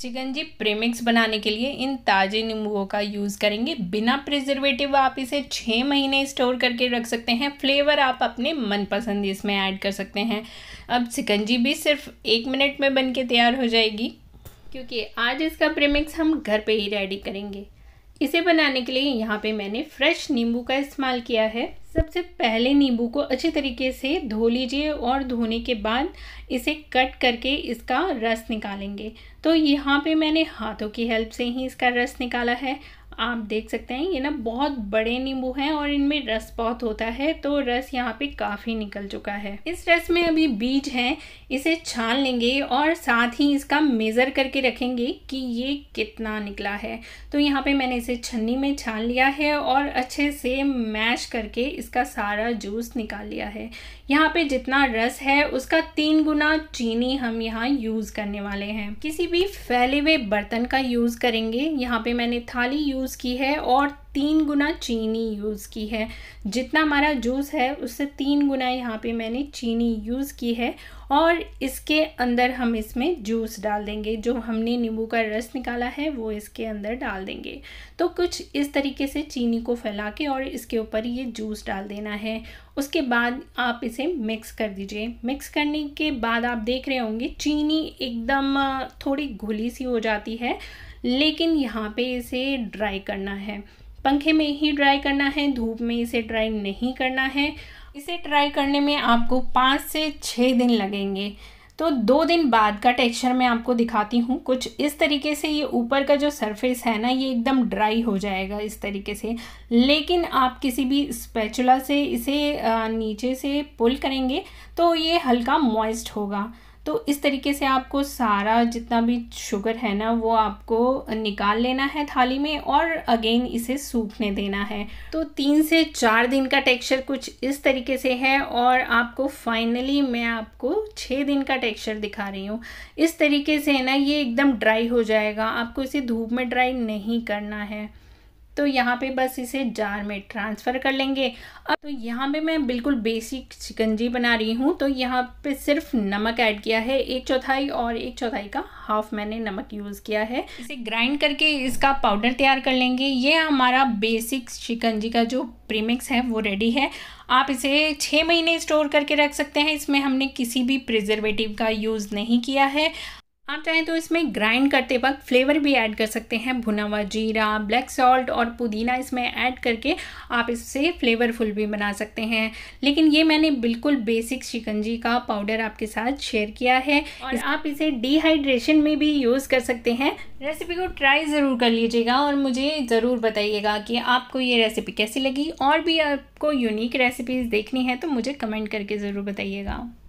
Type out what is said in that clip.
चिकनजी premix बनाने के लिए इन ताज़े नींबुओं का यूज़ करेंगे बिना प्रिजर्वेटिव आप इसे छः महीने स्टोर करके रख सकते हैं फ्लेवर आप अपने मनपसंद इसमें ऐड कर सकते हैं अब चिकनजी भी सिर्फ एक मिनट में बन के तैयार हो जाएगी क्योंकि आज इसका प्रेमिक्स हम घर पे ही रेडी करेंगे इसे बनाने के लिए यहाँ पे मैंने फ्रेश नींबू का इस्तेमाल किया है सबसे पहले नींबू को अच्छे तरीके से धो लीजिए और धोने के बाद इसे कट करके इसका रस निकालेंगे तो यहाँ पे मैंने हाथों की हेल्प से ही इसका रस निकाला है आप देख सकते हैं ये ना बहुत बड़े नींबू हैं और इनमें रस बहुत होता है तो रस यहाँ पे काफ़ी निकल चुका है इस रस में अभी बीज है इसे छान लेंगे और साथ ही इसका मेज़र करके रखेंगे कि ये कितना निकला है तो यहाँ पे मैंने इसे छन्नी में छान लिया है और अच्छे से मैश करके इसका सारा जूस निकाल लिया है यहाँ पे जितना रस है उसका तीन गुना चीनी हम यहाँ यूज़ करने वाले हैं किसी भी फैले हुए बर्तन का यूज़ करेंगे यहाँ पे मैंने थाली यूज़ यूज़ की है और तीन गुना चीनी यूज़ की है जितना हमारा जूस है उससे तीन गुना यहाँ पे मैंने चीनी यूज़ की है और इसके अंदर हम इसमें जूस डाल देंगे जो हमने नींबू का रस निकाला है वो इसके अंदर डाल देंगे तो कुछ इस तरीके से चीनी को फैला के और इसके ऊपर ये जूस डाल देना है उसके बाद आप इसे मिक्स कर दीजिए मिक्स करने के बाद आप देख रहे होंगे चीनी एकदम थोड़ी घुली सी हो जाती है लेकिन यहाँ पे इसे ड्राई करना है पंखे में ही ड्राई करना है धूप में इसे ड्राई नहीं करना है इसे ट्राई करने में आपको पाँच से छः दिन लगेंगे तो दो दिन बाद का टेक्सचर मैं आपको दिखाती हूँ कुछ इस तरीके से ये ऊपर का जो सरफेस है ना ये एकदम ड्राई हो जाएगा इस तरीके से लेकिन आप किसी भी स्पैचुला से इसे नीचे से पुल करेंगे तो ये हल्का मॉइस्ट होगा तो इस तरीके से आपको सारा जितना भी शुगर है ना वो आपको निकाल लेना है थाली में और अगेन इसे सूखने देना है तो तीन से चार दिन का टेक्सचर कुछ इस तरीके से है और आपको फाइनली मैं आपको छः दिन का टेक्सचर दिखा रही हूँ इस तरीके से है ना ये एकदम ड्राई हो जाएगा आपको इसे धूप में ड्राई नहीं करना है तो यहाँ पे बस इसे जार में ट्रांसफ़र कर लेंगे अब तो यहाँ पे मैं बिल्कुल बेसिक चिकनजी बना रही हूँ तो यहाँ पे सिर्फ नमक ऐड किया है एक चौथाई और एक चौथाई का हाफ मैंने नमक यूज़ किया है इसे ग्राइंड करके इसका पाउडर तैयार कर लेंगे ये हमारा बेसिक चिकनजी का जो प्रीमिक्स है वो रेडी है आप इसे छः महीने स्टोर करके रख सकते हैं इसमें हमने किसी भी प्रिजर्वेटिव का यूज़ नहीं किया है आप चाहें तो इसमें ग्राइंड करते वक्त फ्लेवर भी ऐड कर सकते हैं भुना हुआ जीरा ब्लैक सॉल्ट और पुदीना इसमें ऐड करके आप इससे फ्लेवरफुल भी बना सकते हैं लेकिन ये मैंने बिल्कुल बेसिक शिकंजी का पाउडर आपके साथ शेयर किया है और आप इसे डिहाइड्रेशन में भी यूज़ कर सकते हैं रेसिपी को ट्राई ज़रूर कर लीजिएगा और मुझे ज़रूर बताइएगा कि आपको ये रेसिपी कैसी लगी और भी आपको यूनिक रेसिपीज़ देखनी है तो मुझे कमेंट करके ज़रूर बताइएगा